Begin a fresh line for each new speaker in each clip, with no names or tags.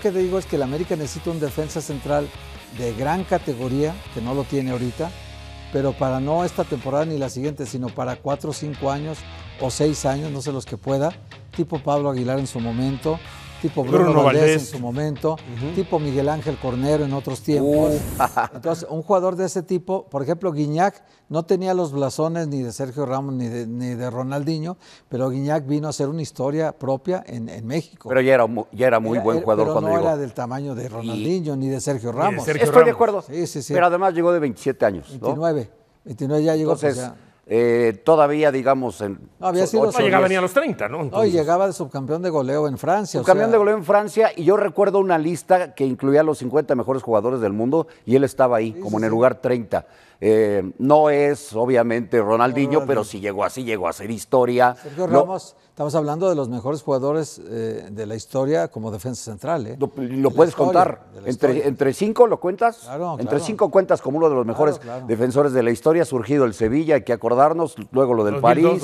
que digo es que el América necesita un defensa central de gran categoría, que no lo tiene ahorita, pero para no esta temporada ni la siguiente, sino para cuatro o cinco años o seis años, no sé los que pueda, tipo Pablo Aguilar en su momento, tipo Bruno, en su momento, tipo Miguel Ángel Cornero en otros tiempos. Uh. Entonces, un jugador de ese tipo, por ejemplo, Guiñac no tenía los blasones ni de Sergio Ramos ni de, Ronaldinho, pero Guiñac vino a hacer una historia propia
en, México. Pero ya era, muy buen jugador pero cuando no era
del tamaño de Ronaldinho ni de Sergio Ramos. Estoy de acuerdo.
Sí, sí, sí. Pero además llegó de 27 años. 29.
29 ya llegó. Pues
eh, todavía, digamos, en. No, había sido llegaba ni a los
30, ¿no? llegaba de subcampeón de goleo en Francia. Subcampeón de
goleo en Francia, y yo recuerdo una lista que incluía a los 50 mejores jugadores del mundo, y él estaba ahí, como en el lugar 30. Eh, no es, obviamente, Ronaldinho, pero si llegó así, llegó a ser historia. Sergio Ramos,
estamos hablando de los mejores jugadores eh, de la historia como defensa central.
Lo, puedes contar. Entre, entre, cinco lo cuentas. entre 5 cinco cuentas como uno de los mejores defensores de la historia, surgido el Sevilla, que acordar luego lo del París,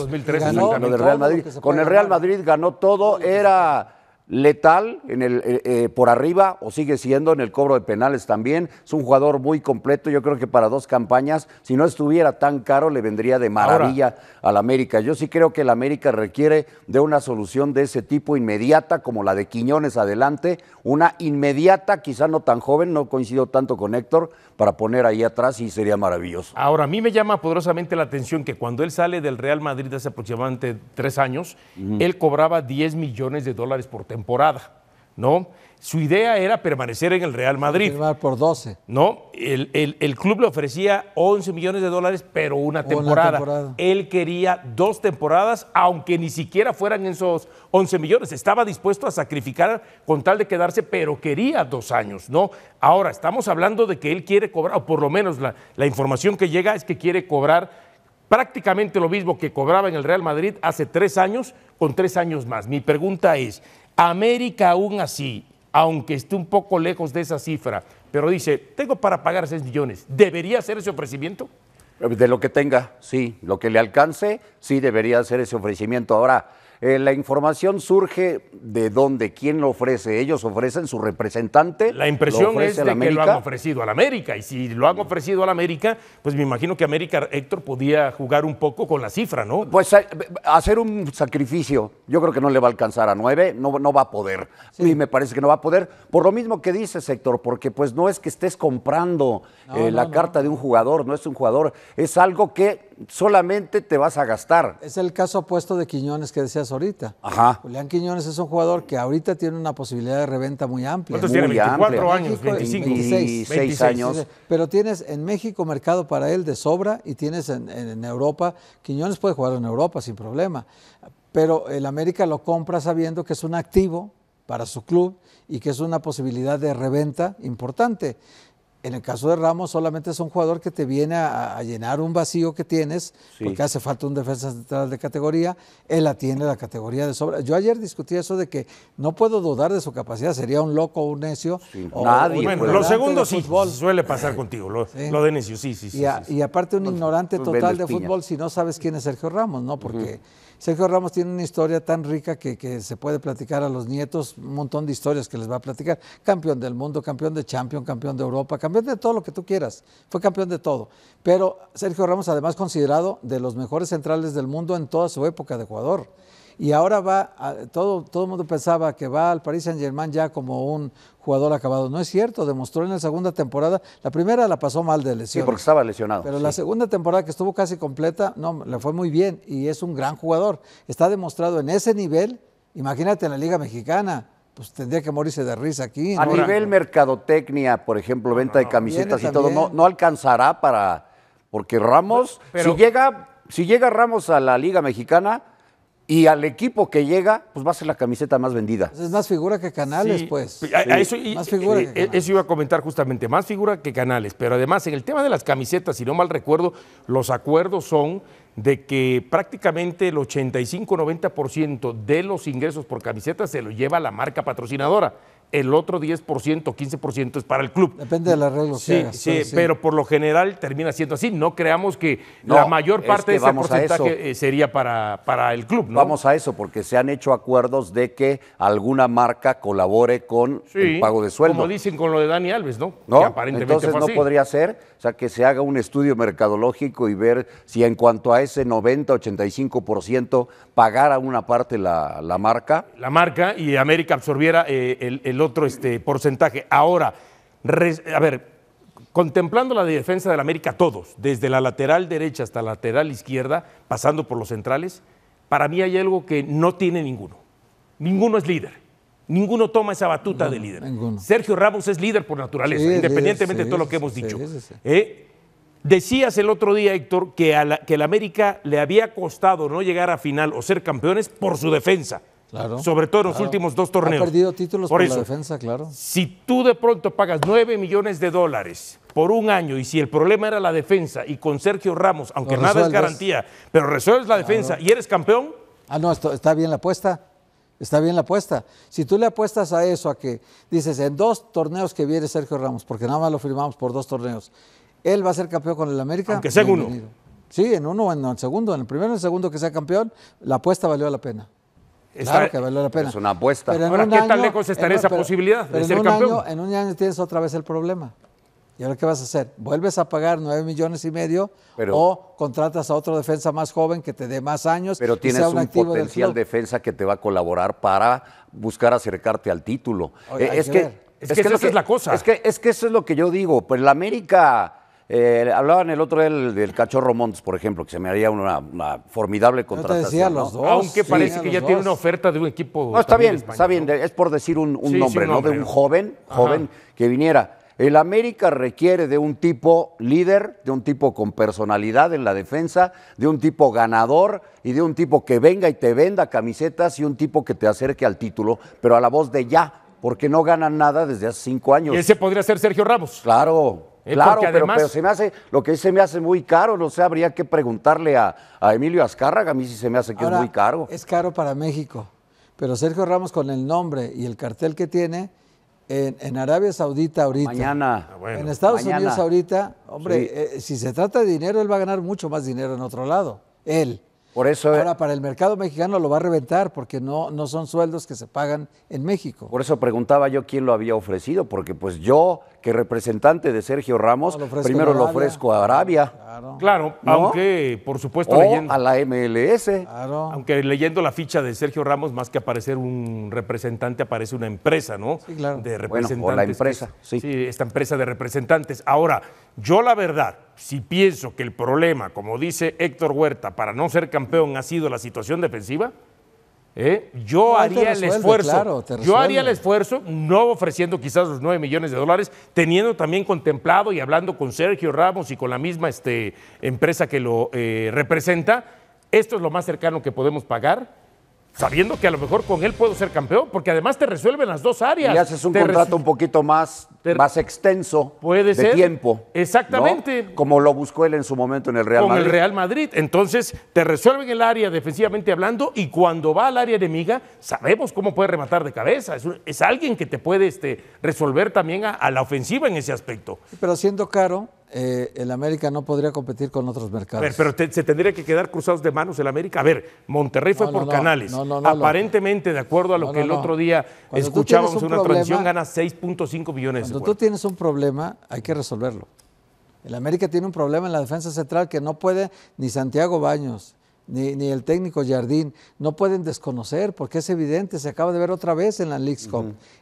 lo del Real Madrid. Con el Real Madrid ganó todo, era letal en el, eh, eh, por arriba o sigue siendo en el cobro de penales también. Es un jugador muy completo. Yo creo que para dos campañas, si no estuviera tan caro, le vendría de maravilla al América. Yo sí creo que el América requiere de una solución de ese tipo inmediata, como la de Quiñones adelante. Una inmediata, quizá no tan joven, no coincido tanto con Héctor, para poner ahí atrás y sería maravilloso.
Ahora, a mí me llama poderosamente la atención que cuando él sale del Real Madrid hace aproximadamente tres años, él cobraba 10 millones de dólares por temporada, ¿no? Su idea era permanecer en el Real Madrid. por 12. No, el, club le ofrecía 11 millones de dólares, pero una temporada. Él quería dos temporadas, aunque ni siquiera fueran esos 11 millones. Estaba dispuesto a sacrificar con tal de quedarse, pero quería dos años, ¿no? Ahora, estamos hablando de que él quiere cobrar, o por lo menos la, la información que llega es que quiere cobrar prácticamente lo mismo que cobraba en el Real Madrid hace tres años, con tres años más. Mi pregunta es, América aún así aunque esté un poco lejos de esa cifra, pero dice, tengo para pagar 6 millones, ¿debería hacer ese
ofrecimiento? De lo que tenga, sí, lo que le alcance, sí debería hacer ese ofrecimiento. Ahora, eh, la información surge de dónde, quién lo ofrece. Ellos ofrecen su representante. La impresión es de que lo han
ofrecido la América. Y si lo han ofrecido a la América,
pues me imagino que América Héctor podía jugar un poco con la cifra, ¿no? Pues eh, hacer un sacrificio, yo creo que no le va a alcanzar a nueve, no, no va a poder. Sí. Y me parece que no va a poder. Por lo mismo que dices, Héctor, porque pues no es que estés comprando eh, la carta de un jugador, no es un jugador, es algo que solamente te vas a gastar.
Es el caso opuesto de Quiñones que decías ahorita. Julián Quiñones es un jugador que ahorita tiene una posibilidad de reventa muy amplia. ¿Cuántos tiene? 24 años, 25, 26, años. Pero tienes en México mercado para él de sobra y tienes en, en Europa. Quiñones puede jugar en Europa sin problema. Pero el América lo compra sabiendo que es un activo para su club y que es una posibilidad de reventa importante. En el caso de Ramos solamente es un jugador que te viene a, llenar un vacío que tienes, porque hace falta un defensa central de categoría, él la tiene, la categoría de sobra. Yo ayer discutí eso de que no puedo dudar de su capacidad, sería un loco, un necio. O, Nadie. lo segundo sí,
suele pasar contigo, lo, de necio, sí, sí.
Y, y aparte un ignorante total de fútbol si no sabes quién es Sergio Ramos, ¿no? Porque... Sergio Ramos tiene una historia tan rica que, se puede platicar a los nietos, un montón de historias que les va a platicar. Campeón del mundo, campeón de Champions, campeón de Europa, campeón campeón de todo lo que tú quieras, fue campeón de todo. Pero Sergio Ramos, además considerado de los mejores centrales del mundo en toda su época de jugador. Y ahora va, todo, todo el mundo pensaba que va al Paris Saint Germain ya como un jugador acabado. No es cierto, demostró en la segunda temporada, la primera la pasó mal de lesión. Sí, porque
estaba lesionado. Pero
la segunda temporada que estuvo casi completa, no, le fue muy bien y es un gran jugador. Está demostrado en ese nivel, imagínate en la Liga Mexicana pues tendría que morirse de risa aquí. A nivel
mercadotecnia, por ejemplo, venta de camisetas y todo, no, no alcanzará para. Porque Ramos, si llega, si llega Ramos a la Liga Mexicana y al equipo que llega, pues va a ser la camiseta más vendida.
Pues, es más figura que Canales, pues. Eso
iba a comentar justamente, más figura que Canales. Pero además, en el tema de las camisetas, si no mal recuerdo, los acuerdos son de que prácticamente el 85-90% de los ingresos por camiseta se lo lleva la marca patrocinadora. El otro 10%, 15% es para el club.
Depende de las reglas. Sí, pues, sí, pero
por lo general termina siendo así. No creamos que la mayor parte de ese porcentaje eh, sería para, para el club. ¿no? Vamos
a eso, porque se han hecho acuerdos de que alguna marca colabore con el pago de sueldo. Como
dicen con lo de Dani Alves, ¿no? ¿No? entonces no podría
ser. O sea, que se haga un estudio mercadológico y ver si en cuanto a ese 90-85% pagara una parte la, marca.
La marca y América absorbiera eh, el, otro este, porcentaje. Ahora, a ver, contemplando la defensa del América todos, desde la lateral derecha hasta la lateral izquierda, pasando por los centrales, para mí hay algo que no tiene ninguno. Ninguno es líder. Ninguno toma esa batuta de líder. Sergio Ramos es líder por naturaleza, independientemente de todo lo que hemos dicho. Eh, Decías el otro día, Héctor, que, a la, el América le había costado no llegar a final o ser campeones por su defensa. Claro, sobre todo en los últimos dos torneos. Ha perdido títulos por, la
defensa, claro.
Si tú de pronto pagas nueve millones de dólares por un año y si el problema era la defensa y con Sergio Ramos, aunque nada es garantía, pero resuelves la defensa y eres campeón.
Ah, no, está bien la apuesta. Está bien la apuesta. Si tú le apuestas a eso, a que dices, en dos torneos que viene Sergio Ramos, porque nada más lo firmamos por dos torneos, él va a ser campeón con el América. Aunque sea uno. Sí, en uno, o en el segundo, en el primero, o en el segundo que sea campeón, la apuesta valió la pena.
claro que valió la pena. Es una apuesta. Pero ¿qué tan lejos está en, esa posibilidad de ser campeón?
Año, en un año tienes otra vez el problema. ¿Y ahora qué vas a hacer? ¿Vuelves a pagar nueve millones y medio o contratas a otro defensa más joven que te dé más años? Pero tienes y un, potencial
defensa que te va a colaborar para buscar acercarte al título. Eh, es, que, es, esa es la cosa. Es que, es que eso es lo que yo digo. Pues la América eh, hablaban el otro del, del, cachorro Montes, por ejemplo, que se me haría una, formidable contratación. Aunque parece que ya tiene una oferta de un equipo. No, está bien, está bien, es por decir un, nombre, ¿no? de un joven, joven que viniera. El América requiere de un tipo líder, de un tipo con personalidad en la defensa, de un tipo ganador y de un tipo que venga y te venda camisetas y un tipo que te acerque al título, pero a la voz de ya, porque no ganan nada desde hace cinco años. ese podría ser Sergio Ramos. Claro. Eh, claro, pero, se me hace, lo que se me hace muy caro, no sé, habría que preguntarle a, Emilio Azcárraga, a mí sí se me hace que es muy caro. Es
caro para México, pero Sergio Ramos con el nombre y el cartel que tiene, en, Arabia Saudita ahorita. Ah, en Estados Unidos ahorita, hombre, eh, si se trata de dinero, él va a ganar mucho más dinero en otro lado. Él eso, Ahora, para el mercado mexicano lo va a reventar porque no, no son sueldos que se pagan en México.
Por eso preguntaba yo quién lo había ofrecido, porque pues yo, que representante de Sergio Ramos, primero lo ofrezco a Arabia.
Claro, aunque por supuesto leyendo,
a la MLS.
Aunque leyendo la ficha de Sergio Ramos, más que aparecer un representante, aparece una empresa, ¿no? Sí, claro. De la empresa, sí. esta empresa de representantes. Ahora, yo la verdad, si pienso que el problema, como dice Héctor Huerta, para no ser campeón ha sido la situación defensiva, ¿eh? yo haría el esfuerzo. yo haría el esfuerzo, no ofreciendo quizás los 9 millones de dólares, teniendo también contemplado y hablando con Sergio Ramos y con la misma este, empresa que lo eh, representa, esto es lo más cercano que podemos pagar sabiendo que a lo mejor con él puedo ser campeón, porque además te resuelven las dos áreas. Y haces un contrato un
poquito más, más extenso puede ser. tiempo. Exactamente. Como lo buscó él en su momento en el Real Madrid. Con el
Real Madrid. Entonces, te resuelven el área defensivamente hablando y cuando va al área enemiga, sabemos cómo puede rematar de cabeza. Es, es alguien que te puede este, resolver también a, a la ofensiva en ese aspecto.
Pero siendo caro, eh, el América no podría competir con otros mercados. A ver, pero se tendría que quedar cruzados de manos el América. A ver, Monterrey fue por canales. Aparentemente,
de acuerdo a lo que el otro día escuchábamos en una transmisión, gana 6.5
billones. Cuando tú tienes un problema, hay que resolverlo. El América tiene un problema en la defensa central que no puede ni Santiago Baños, ni, el técnico Jardín, no pueden desconocer, porque es evidente, se acaba de ver otra vez en la League's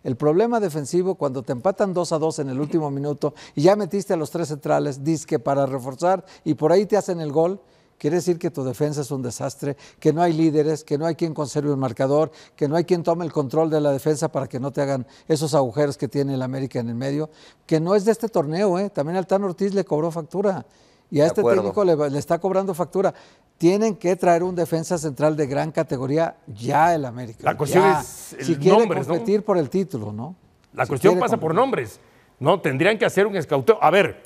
El problema defensivo, cuando te empatan 2 a 2 en el último minuto y ya metiste a los tres centrales, disque para reforzar y por ahí te hacen el gol, Quiere decir que tu defensa es un desastre, que no hay líderes, que no hay quien conserve el marcador, que no hay quien tome el control de la defensa para que no te hagan esos agujeros que tiene el América en el medio, que no es de este torneo, ¿eh? también Altán Ortiz le cobró factura y a este técnico le, está cobrando factura tienen que traer un defensa central de gran categoría ya el América. La cuestión es si quieren competir por el título, ¿no?
La cuestión pasa por nombres. No, tendrían que hacer un escauteo. A ver.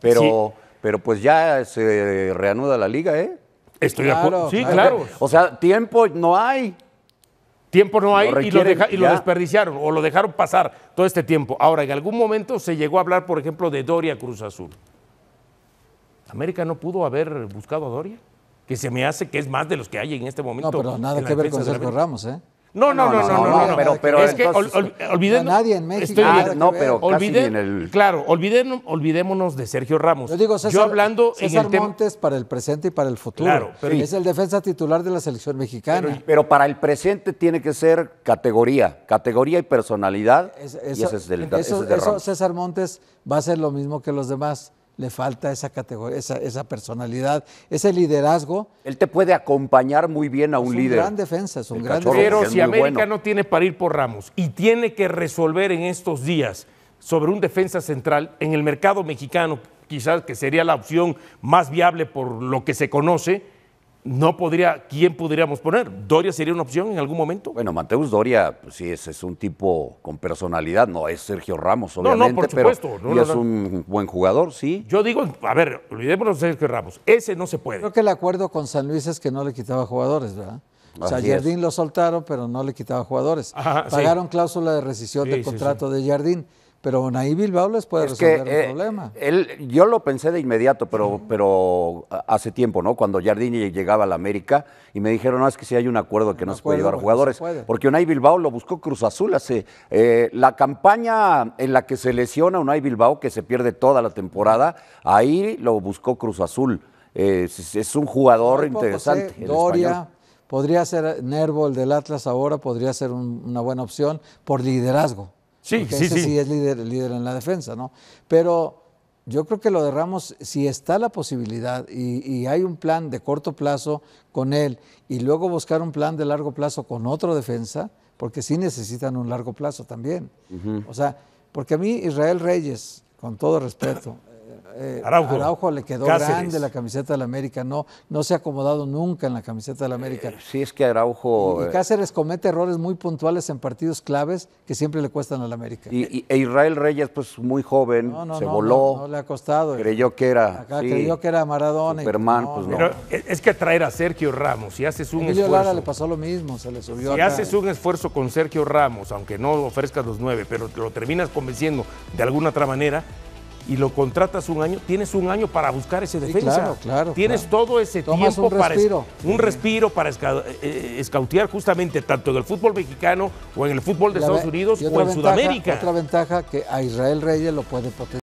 Pero, pero pues ya se reanuda la liga, ¿eh? Estoy de acuerdo. Sí, claro. O sea, tiempo no hay. Tiempo no hay y lo,
desperdiciaron o lo dejaron pasar todo este tiempo. Ahora, en algún momento se llegó a hablar, por ejemplo, de Doria Cruz Azul. ¿América no pudo haber buscado a Doria? que se me hace que es más de los que hay en este momento. No, pero nada que ver con Sergio Ramos, ¿eh? No, no, no, no, no, pero, pero es que olvidemos. Nadie en México. no, pero Claro, olvidémonos de Sergio Ramos. Yo digo, César, hablando
César Montes para el presente y para el futuro. Claro, pero es el defensa titular de la selección mexicana. Pero,
para el presente tiene que ser categoría, categoría y personalidad. eso,
César Montes va a ser lo mismo que los demás le falta esa categoría, esa, esa personalidad, ese liderazgo.
Él te puede acompañar muy bien a un, es un líder. gran
defensa, es un gran Pero si América
no tiene para ir por Ramos y tiene que resolver en estos días sobre un defensa central en el mercado mexicano, quizás que sería la opción más viable por lo que se conoce, no podría, ¿quién podríamos poner? ¿Doria sería
una opción en algún momento? Bueno, Mateus Doria, pues sí, es, es un tipo con personalidad, no es Sergio Ramos, obviamente. No, por supuesto. Pero, y es un buen jugador, sí. Yo digo, a ver, olvidémonos de Sergio Ramos,
ese no se puede. Creo que el acuerdo con San Luis es que no le quitaba jugadores, ¿verdad? O sea, Jardín lo soltaron, pero no le quitaba jugadores. Pagaron cláusula de rescisión de del contrato de Jardín. Pero Unai Bilbao les puede resolver el eh,
problema. yo lo pensé de inmediato, pero, pero hace tiempo, ¿no? Cuando Jardini llegaba a la América y me dijeron, no, es que si hay un acuerdo que no se puede llevar jugadores. porque Unai Bilbao lo buscó Cruz Azul hace. Eh, la campaña en la que se lesiona Unai Bilbao, que se pierde toda la temporada, ahí lo buscó Cruz Azul. es, un jugador interesante.
Podría ser Nervo, el del Atlas ahora, podría ser una buena opción por liderazgo Sí, sí, ese sí. es líder, líder en la defensa, ¿no? Pero yo creo que lo de Ramos, si está la posibilidad y, hay un plan de corto plazo con él y luego buscar un plan de largo plazo con otro defensa, porque sí necesitan un largo plazo también. O sea, porque a mí Israel Reyes, con todo respeto, eh, Araujo. le quedó grande la camiseta de la América, no, no se ha acomodado nunca en la camiseta de la América. Eh,
sí, es que Araujo. Y, eh, Cáceres
comete errores muy puntuales en partidos claves que siempre le cuestan a la América.
Y, e Israel Reyes, pues muy joven, se voló. No, le ha costado. Creyó que era. creyó que
era Maradona.
pues
e, es que traer a Sergio Ramos, si haces un esfuerzo. le
pasó lo mismo, se le subió. Si haces
un esfuerzo con Sergio Ramos, aunque no ofrezcas los nueve, pero lo terminas convenciendo de alguna otra manera y lo contratas un año, tienes un año para buscar ese defensa. claro, tienes todo ese tiempo un para respiro. un respiro para eh, escautear justamente tanto en el fútbol mexicano o en el fútbol de Estados Unidos o en Sudamérica. Otra
ventaja que a Israel Reyes lo puede potenciar.